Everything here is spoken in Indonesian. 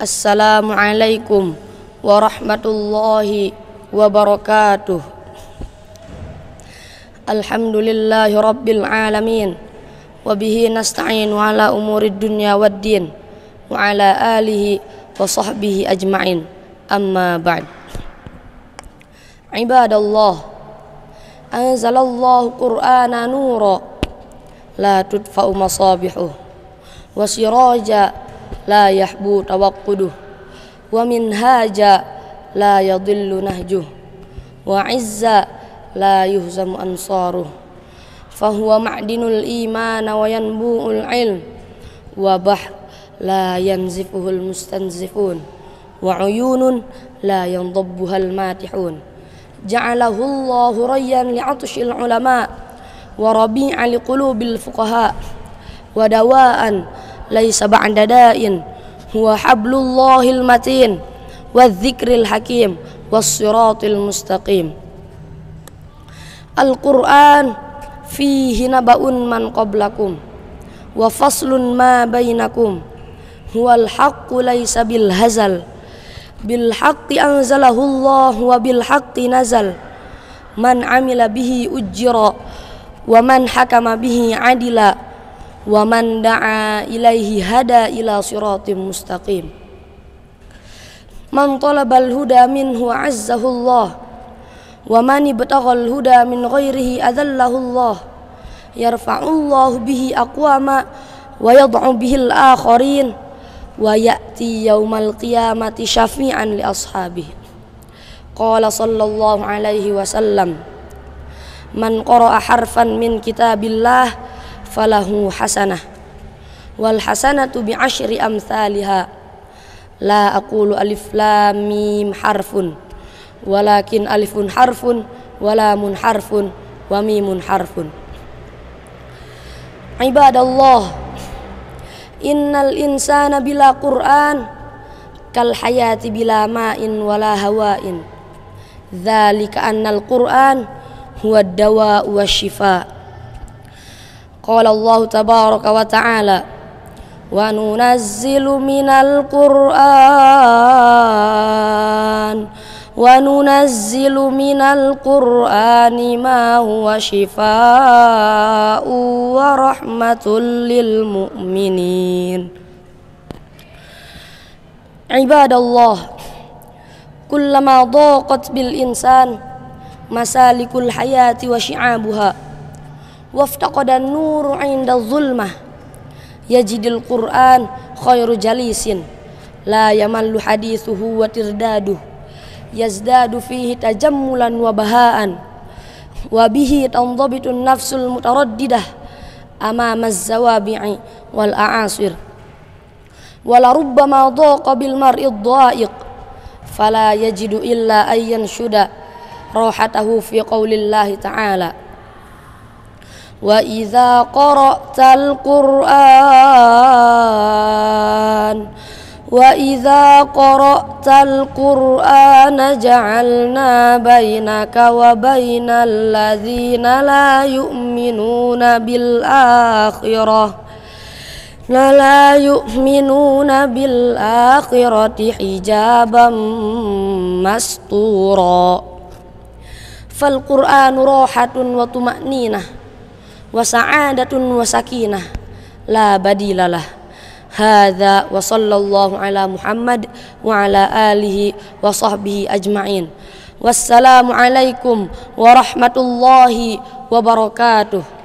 Assalamualaikum warahmatullahi wabarakatuh Alhamdulillahi rabbil alamin Wabihi nasta'in wa ala umuri dunya wad din Wa ala alihi wa sahbihi ajma'in Amma ba'd Ibadallah Anzalallahu Qur'ana nura La tudfa'u masabihuh Wa لا يحبو توقده ومنهاجا لا يضل نهجه وعزا لا يهزم أنصاره فهو معدن الإيمان وينبوء العلم وبحر لا ينزفه المستنزفون وعيون لا ينضبها الماتحون جعله الله ريا لعطش العلماء وربيع لقلوب الفقهاء ودواء laisa ba'da da'in huwa hablullahil matin wadh hakim was mustaqim Al-Qur'an fihi naba'un man qablakum wa faslun ma bainakum huwal haqqu laisa bil hazal bil haqqi anzalahu Allah wa bil haqqi nazal man amila bihi ujjira wa man hakama bihi adila wa man da'a ilaihi hada ila siratim mustaqim man talabal huda minhu azzahu wa man ibtaghal huda min ghairihi adallahu Allah bihi aqwama wa yad'u bihi al-akharin wa ya'ti yaumal qiyamati syafi'an li ashabihi qala sallallahu alaihi wasallam man qara'a harfan min kitabillah falahu hasanah wal hasanatu bi asyri amsalha la aqulu alif lam mim harfun walakin alifun harfun wala mun harfun wa mimun harfun ibadallah innal insana bila qur'an kal hayati bila ma'in wala hawa'in dzalika annal qur'an huwa dawa wa shifa' قال الله تبارك وتعالى وننزل من القرآن وننزل من القرآن ما هو شفاء ورحمة للمؤمنين عباد الله كلما ضاقت بالإنسان مسالك الحياة وشعابها waftaqada nuru inda zulmah yajidil Qur'an khairu jalisin la yamallu hadithuhu wa tirdaduh yazdadu fihi tajammulan wa bahaan wa bihi tanzabitun nafsul mutaraddidah amama zawabi'i wal a'asir wala rubbama dhaqa bil mar'i dha'iq fala yajidu illa ayyan shuda rahatahu fi qaulillahi ta'ala وإذا قرأت القرآن وإذا قرأت القرآن جعلنا بينك وبين الذين لا يؤمنون بالآخرة لا يؤمنون بالآخرة حجابا مستورا فالقرآن راحة وطمأنينة wa sa'adatun wa sakinah la badilalah hadza wa sallallahu ala Muhammad wa ala alihi wa sahbihi ajma'in wassalamu alaikum warahmatullahi wabarakatuh